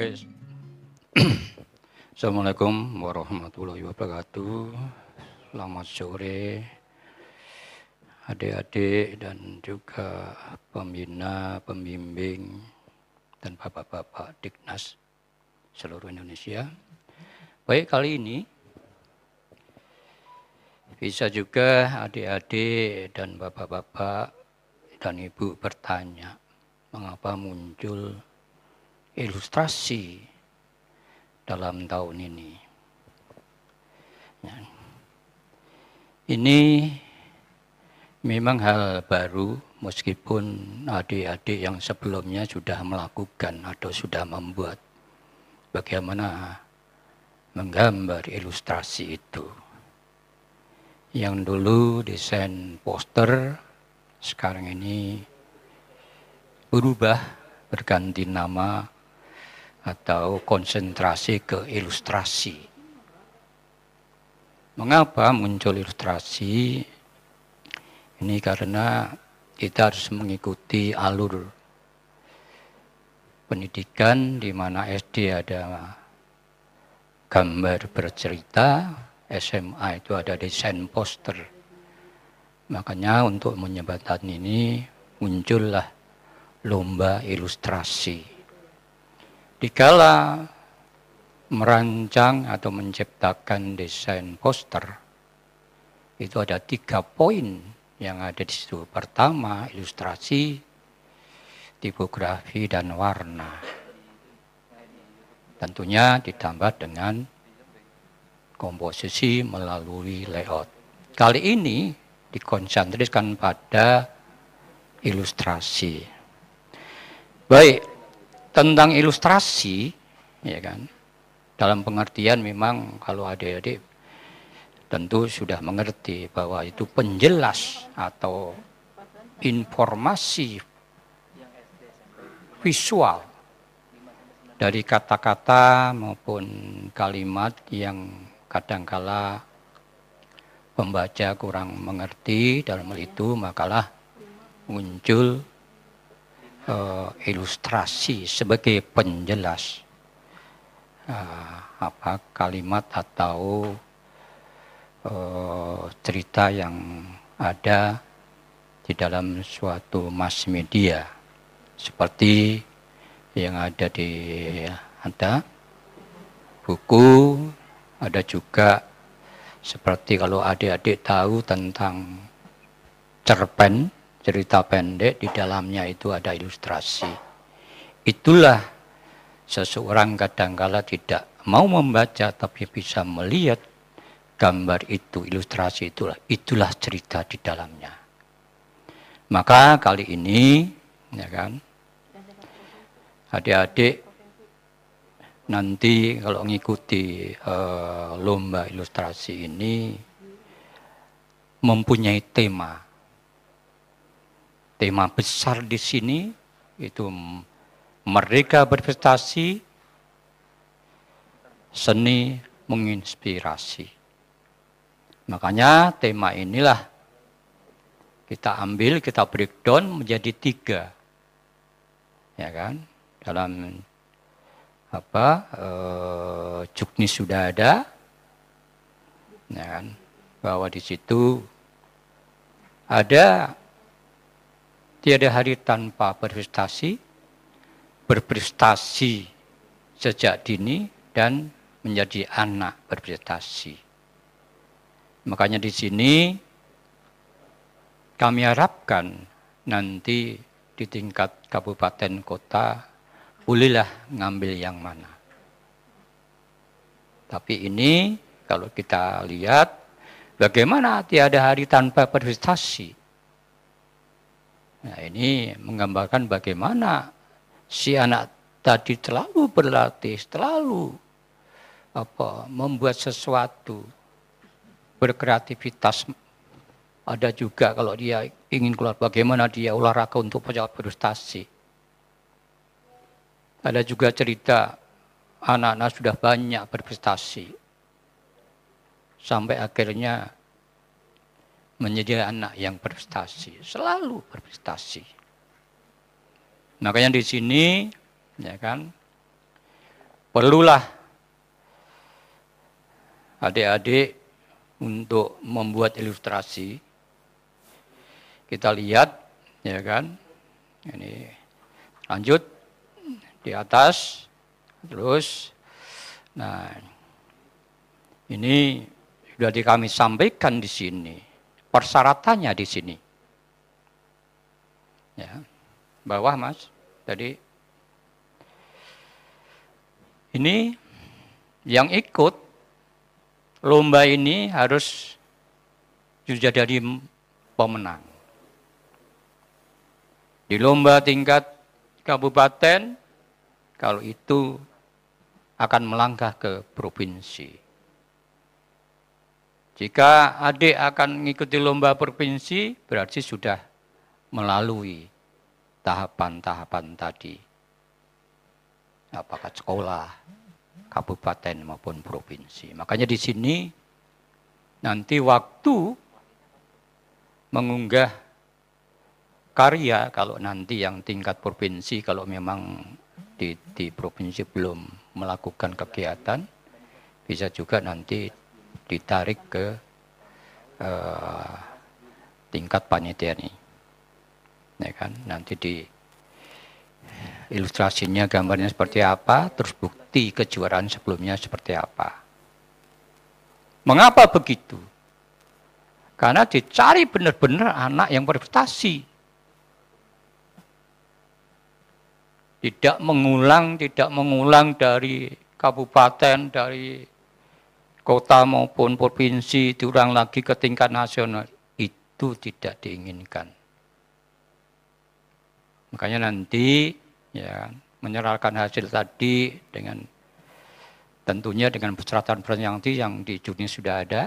Assalamualaikum warahmatullahi wabarakatuh. Selamat sore adik-adik dan juga pembina, pembimbing, dan bapak-bapak Diknas seluruh Indonesia. Baik, kali ini bisa juga adik-adik dan bapak-bapak dan ibu bertanya mengapa muncul ilustrasi dalam tahun ini. Ya. Ini memang hal baru meskipun adik-adik yang sebelumnya sudah melakukan atau sudah membuat bagaimana menggambar ilustrasi itu. Yang dulu desain poster, sekarang ini berubah berganti nama atau konsentrasi ke ilustrasi. Mengapa muncul ilustrasi? Ini karena kita harus mengikuti alur pendidikan di mana SD ada gambar bercerita, SMA itu ada desain poster. Makanya untuk menyebatkan ini muncullah lomba ilustrasi dikala merancang atau menciptakan desain poster, itu ada tiga poin yang ada di situ. Pertama, ilustrasi, tipografi, dan warna. Tentunya ditambah dengan komposisi melalui layout. Kali ini dikonsentrasikan pada ilustrasi. Baik, tentang ilustrasi, ya kan? Dalam pengertian memang kalau adik-adik tentu sudah mengerti bahwa itu penjelas atau informasi visual dari kata-kata maupun kalimat yang kadangkala pembaca kurang mengerti dalam hal itu makalah muncul uh, ilustrasi sebagai penjelas uh, apa kalimat atau uh, cerita yang ada di dalam suatu mass media seperti yang ada di ada buku ada juga seperti kalau adik-adik tahu tentang cerpen cerita pendek, di dalamnya itu ada ilustrasi. Itulah seseorang kadangkala tidak mau membaca tapi bisa melihat gambar itu, ilustrasi itulah, itulah cerita di dalamnya. Maka kali ini, ya kan, adik-adik nanti kalau mengikuti uh, eh, lomba ilustrasi ini mempunyai tema tema besar di sini itu mereka berprestasi seni menginspirasi. Makanya tema inilah kita ambil, kita breakdown menjadi tiga, ya kan? Dalam apa? Eh, cukni sudah ada, ya kan? Bahwa di situ ada Tiada hari tanpa berprestasi, berprestasi sejak dini dan menjadi anak berprestasi. Makanya di sini kami harapkan nanti di tingkat kabupaten kota bolehlah ngambil yang mana. Tapi ini kalau kita lihat bagaimana tiada hari tanpa berprestasi. Nah ini menggambarkan bagaimana si anak tadi terlalu berlatih, terlalu apa membuat sesuatu berkreativitas ada juga kalau dia ingin keluar bagaimana dia olahraga untuk pejabat frustasi. ada juga cerita anak-anak sudah banyak berprestasi sampai akhirnya menjadi anak yang berprestasi, selalu berprestasi. Makanya di sini, ya kan, perlulah adik-adik untuk membuat ilustrasi. Kita lihat, ya kan, ini lanjut di atas, terus, nah, ini sudah kami sampaikan di sini persyaratannya di sini. Ya. Bawah Mas. Jadi ini yang ikut lomba ini harus sudah dari pemenang. Di lomba tingkat kabupaten kalau itu akan melangkah ke provinsi. Jika adik akan mengikuti lomba provinsi, berarti sudah melalui tahapan-tahapan tadi. Apakah sekolah, kabupaten maupun provinsi. Makanya di sini nanti waktu mengunggah karya kalau nanti yang tingkat provinsi kalau memang di, di provinsi belum melakukan kegiatan bisa juga nanti ditarik ke uh, tingkat panitia ini, Ya kan? Nanti di eh, ilustrasinya gambarnya seperti apa, terus bukti kejuaraan sebelumnya seperti apa. Mengapa begitu? Karena dicari benar-benar anak yang berprestasi. Tidak mengulang, tidak mengulang dari kabupaten, dari kota maupun provinsi diurang lagi ke tingkat nasional itu tidak diinginkan makanya nanti ya menyerahkan hasil tadi dengan tentunya dengan persyaratan-persyaratan yang, di, yang di Juni sudah ada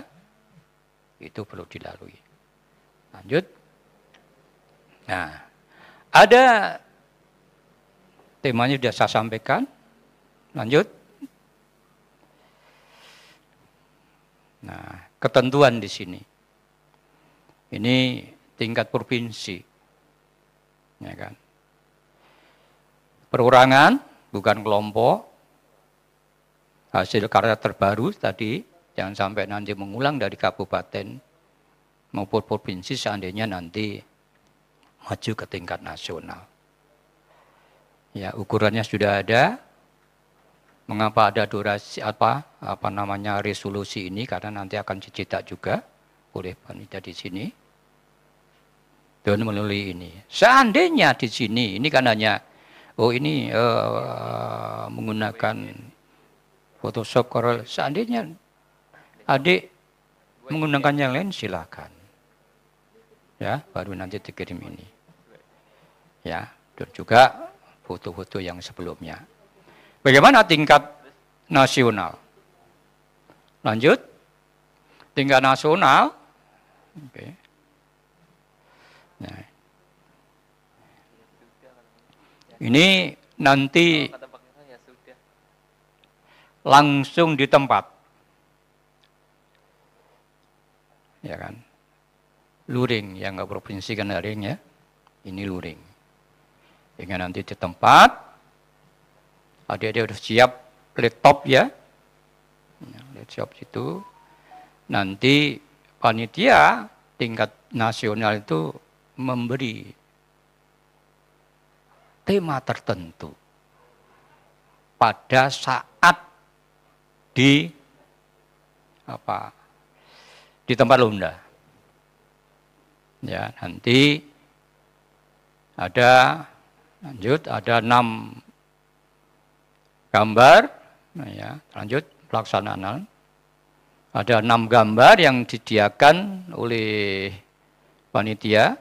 itu perlu dilalui lanjut nah ada temanya sudah saya sampaikan lanjut Nah, ketentuan di sini. Ini tingkat provinsi. Ya kan? Perorangan bukan kelompok. Hasil karya terbaru tadi jangan sampai nanti mengulang dari kabupaten maupun provinsi seandainya nanti maju ke tingkat nasional. Ya, ukurannya sudah ada, Mengapa ada durasi apa apa namanya resolusi ini karena nanti akan dicetak juga oleh panitia di sini dan melalui ini. Seandainya di sini ini kan hanya oh ini uh, menggunakan Photoshop Corel. Seandainya adik menggunakan yang lain silakan. Ya, baru nanti dikirim ini. Ya, dan juga foto-foto yang sebelumnya. Bagaimana tingkat nasional? Lanjut. Tingkat nasional. Okay. Nah. Ini nanti langsung di tempat. Ya kan? Luring yang nggak provinsi kan luring ya. Ini luring. Hingga nanti di tempat Adik-adik sudah siap laptop ya. ya laptop situ. Nanti panitia tingkat nasional itu memberi tema tertentu pada saat di apa di tempat lomba. Ya, nanti ada lanjut ada enam gambar. Nah, ya, lanjut pelaksanaan. Ada enam gambar yang didiakan oleh panitia.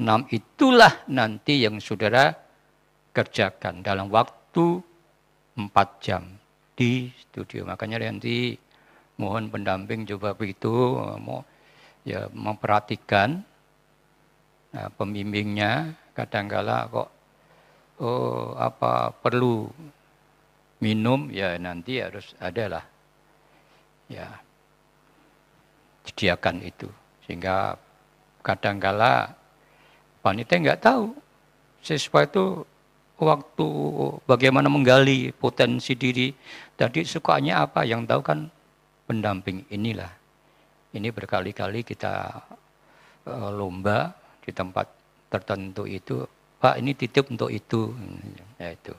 Enam itulah nanti yang saudara kerjakan dalam waktu empat jam di studio. Makanya nanti mohon pendamping coba begitu mau ya memperhatikan nah, pembimbingnya kadangkala kok oh, apa perlu minum ya nanti harus adalah ya sediakan itu sehingga kadangkala panitia nggak tahu siswa itu waktu bagaimana menggali potensi diri tadi sukanya apa yang tahu kan pendamping inilah ini berkali-kali kita eh, lomba di tempat tertentu itu Pak ini titip untuk itu. Ya itu.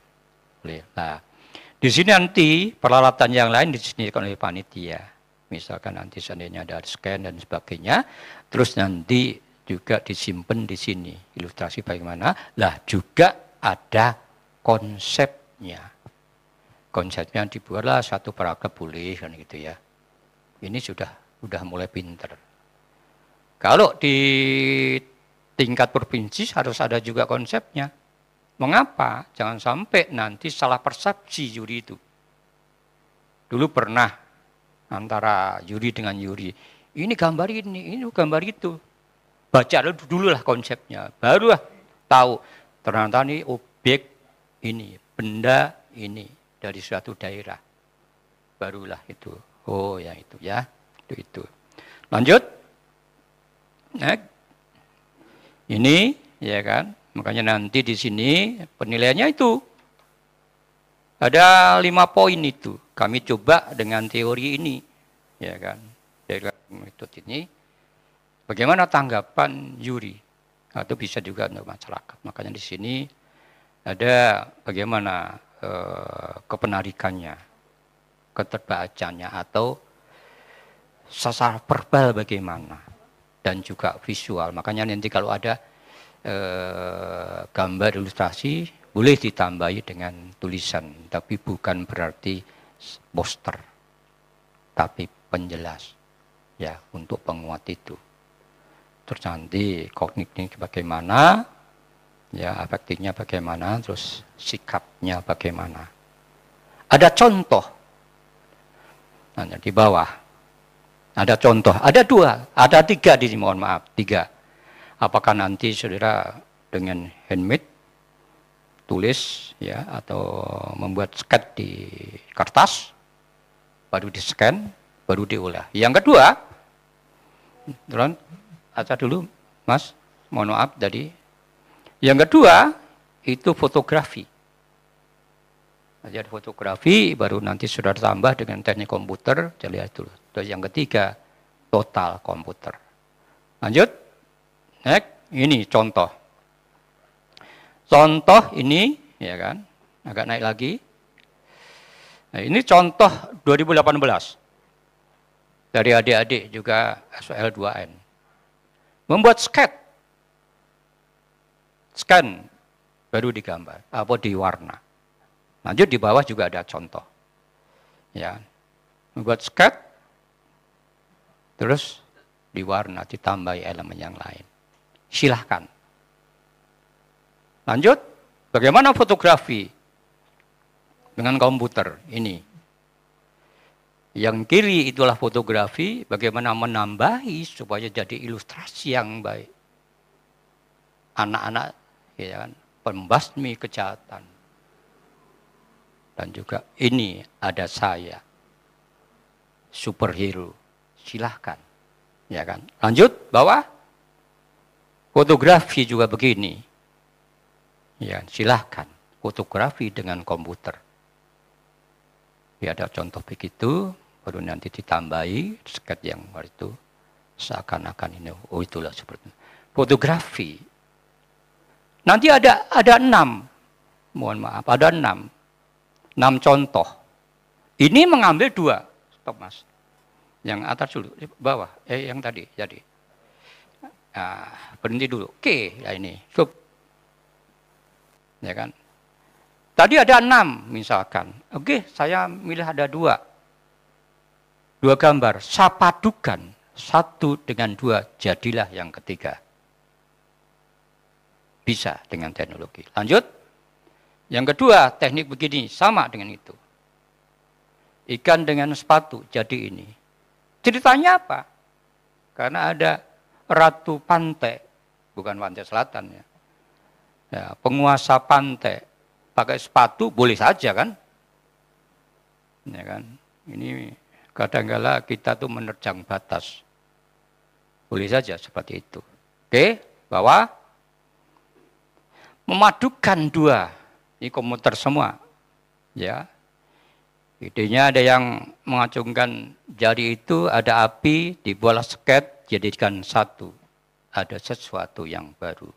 Boleh. Nah, di sini nanti peralatan yang lain disediakan oleh panitia. Misalkan nanti seandainya ada scan dan sebagainya, terus nanti juga disimpan di sini. Ilustrasi bagaimana? Lah juga ada konsepnya. Konsepnya dibuatlah satu paragraf boleh kan gitu ya. Ini sudah sudah mulai pinter. Kalau di tingkat provinsi harus ada juga konsepnya. Mengapa? Jangan sampai nanti salah persepsi juri itu. Dulu pernah antara juri dengan juri. Ini gambar ini, ini gambar itu. Baca dulu lah konsepnya, barulah tahu ternyata ini objek ini, benda ini dari suatu daerah. Barulah itu. Oh ya itu ya, itu itu. Lanjut. Next ini, ya kan? Makanya nanti di sini penilaiannya itu ada lima poin itu. Kami coba dengan teori ini, ya kan? Dari metode ini, bagaimana tanggapan juri atau bisa juga untuk masyarakat. Makanya di sini ada bagaimana e, kepenarikannya, keterbacaannya atau sasar verbal bagaimana dan juga visual. Makanya nanti kalau ada eh, gambar ilustrasi boleh ditambahi dengan tulisan, tapi bukan berarti poster, tapi penjelas ya untuk penguat itu. Terus nanti kognitif bagaimana, ya efektifnya bagaimana, terus sikapnya bagaimana. Ada contoh, nah, di bawah ada contoh, ada dua, ada tiga di sini, mohon maaf, tiga. Apakah nanti saudara dengan handmade, tulis ya atau membuat sket di kertas, baru di scan, baru diolah. Yang kedua, Ron, acak dulu, Mas, mohon maaf tadi. Yang kedua itu fotografi. Ajar fotografi, baru nanti sudah tambah dengan teknik komputer, saya lihat dulu. Terus yang ketiga, total komputer. Lanjut. Next, ini contoh. Contoh ini, ya kan, agak naik lagi. Nah, ini contoh 2018 dari adik-adik juga SL2N. Membuat sket. Scan baru digambar atau diwarna. Lanjut di bawah juga ada contoh. Ya. Membuat sket, terus diwarna, ditambahi elemen yang lain. Silahkan. Lanjut, bagaimana fotografi dengan komputer ini? Yang kiri itulah fotografi, bagaimana menambahi supaya jadi ilustrasi yang baik. Anak-anak, ya kan, pembasmi kejahatan, dan juga ini ada saya superhero silahkan ya kan lanjut bawah fotografi juga begini ya silahkan fotografi dengan komputer ya ada contoh begitu baru nanti ditambahi sket yang itu seakan-akan ini oh itulah seperti itu. fotografi nanti ada ada enam mohon maaf ada enam enam contoh. Ini mengambil dua. Stop mas. Yang atas dulu, bawah. Eh yang tadi, jadi. Nah, berhenti dulu. Oke, ya ini. stop, Ya kan? Tadi ada enam misalkan. Oke, saya milih ada dua. Dua gambar, sapadukan. Satu dengan dua, jadilah yang ketiga. Bisa dengan teknologi. Lanjut. Yang kedua, teknik begini sama dengan itu. Ikan dengan sepatu jadi ini. Ceritanya apa? Karena ada ratu pantai, bukan pantai selatan ya. ya penguasa pantai pakai sepatu boleh saja kan? Ya kan? Ini kadangkala -kadang kita tuh menerjang batas. Boleh saja seperti itu. Oke, bahwa memadukan dua ini komuter semua ya idenya ada yang mengacungkan jari itu ada api dibola sket, jadikan satu ada sesuatu yang baru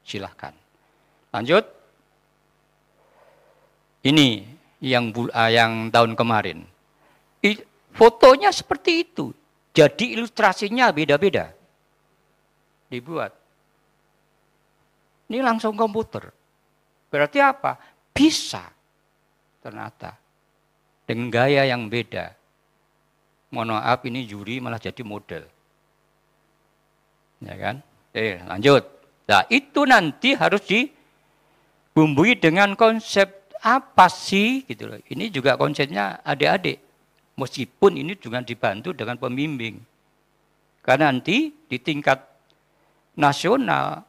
silahkan lanjut ini yang uh, yang tahun kemarin I, fotonya seperti itu jadi ilustrasinya beda-beda dibuat ini langsung komputer Berarti apa? Bisa ternyata dengan gaya yang beda. Mohon maaf ini juri malah jadi model. Ya kan? Eh, lanjut. Nah, itu nanti harus dibumbui dengan konsep apa sih gitu loh. Ini juga konsepnya adik-adik. Meskipun ini juga dibantu dengan pembimbing. Karena nanti di tingkat nasional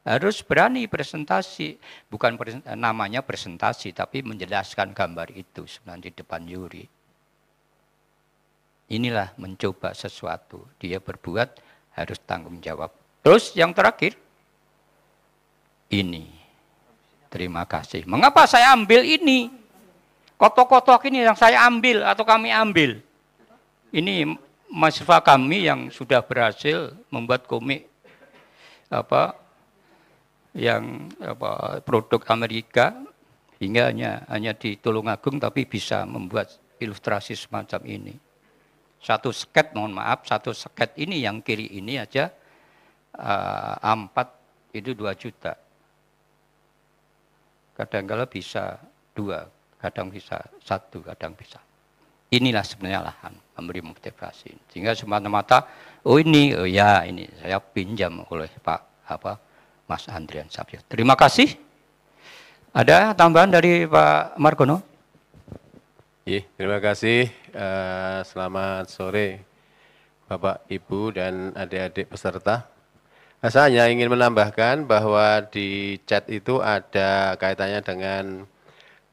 harus berani presentasi, bukan eh, namanya presentasi, tapi menjelaskan gambar itu sebenarnya di depan juri. Inilah mencoba sesuatu. Dia berbuat harus tanggung jawab. Terus yang terakhir, ini. Terima kasih. Mengapa saya ambil ini? Kotok-kotok ini yang saya ambil atau kami ambil. Ini mahasiswa kami yang sudah berhasil membuat komik apa yang apa, produk Amerika hingga hanya hanya di Tulungagung tapi bisa membuat ilustrasi semacam ini. Satu sket, mohon maaf, satu sket ini yang kiri ini aja uh, itu dua juta. Kadang-kala bisa dua, kadang bisa satu, kadang bisa. Inilah sebenarnya lahan memberi motivasi. Sehingga semata-mata, oh ini, oh ya ini, saya pinjam oleh Pak apa Mas Andrian Sapyo. Terima kasih. Ada tambahan dari Pak Margono? Ya, terima kasih. Eh, selamat sore Bapak, Ibu, dan adik-adik peserta. Saya hanya ingin menambahkan bahwa di chat itu ada kaitannya dengan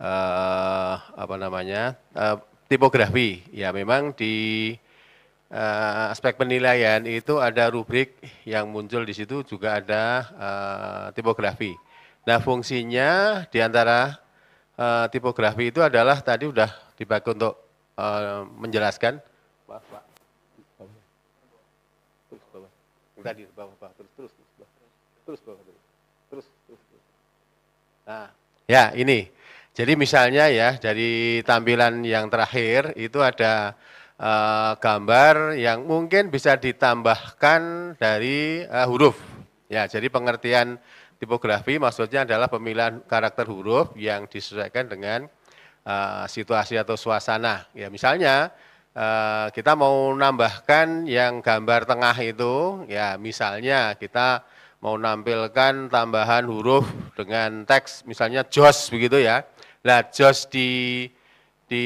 uh, apa namanya uh, tipografi. Ya, memang di uh, aspek penilaian itu ada rubrik yang muncul di situ juga ada uh, tipografi. Nah fungsinya di antara uh, tipografi itu adalah tadi sudah dipakai untuk uh, menjelaskan. Maaf Tadi bawah, bawah. Terus, terus, Terus bawah. Terus, Nah, ya ini. Jadi misalnya ya dari tampilan yang terakhir itu ada Eh, gambar yang mungkin bisa ditambahkan dari uh, huruf. Ya, jadi pengertian tipografi maksudnya adalah pemilihan karakter huruf yang disesuaikan dengan uh, situasi atau suasana. Ya, misalnya uh, kita mau nambahkan yang gambar tengah itu, ya misalnya kita mau nampilkan tambahan huruf dengan teks misalnya jos begitu ya. Nah, jos di di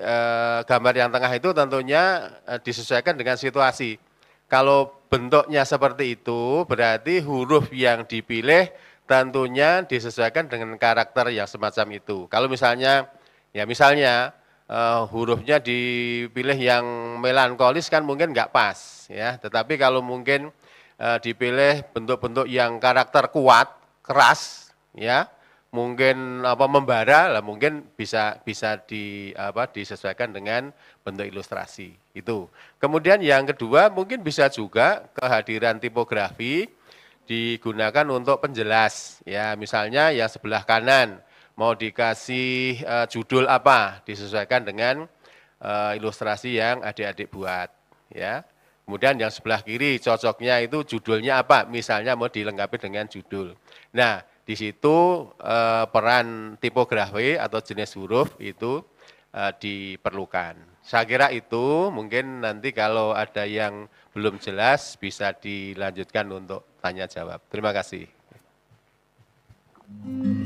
eh, gambar yang tengah itu tentunya eh, disesuaikan dengan situasi. Kalau bentuknya seperti itu, berarti huruf yang dipilih tentunya disesuaikan dengan karakter yang semacam itu. Kalau misalnya, ya misalnya eh, hurufnya dipilih yang melankolis kan mungkin nggak pas, ya. Tetapi kalau mungkin eh, dipilih bentuk-bentuk yang karakter kuat, keras, ya mungkin apa membara lah mungkin bisa bisa di apa disesuaikan dengan bentuk ilustrasi itu. Kemudian yang kedua mungkin bisa juga kehadiran tipografi digunakan untuk penjelas ya misalnya yang sebelah kanan mau dikasih e, judul apa disesuaikan dengan e, ilustrasi yang adik-adik buat ya kemudian yang sebelah kiri cocoknya itu judulnya apa misalnya mau dilengkapi dengan judul nah di situ eh, peran tipografi atau jenis huruf itu eh, diperlukan. Saya kira itu mungkin nanti kalau ada yang belum jelas bisa dilanjutkan untuk tanya jawab. Terima kasih. Hmm.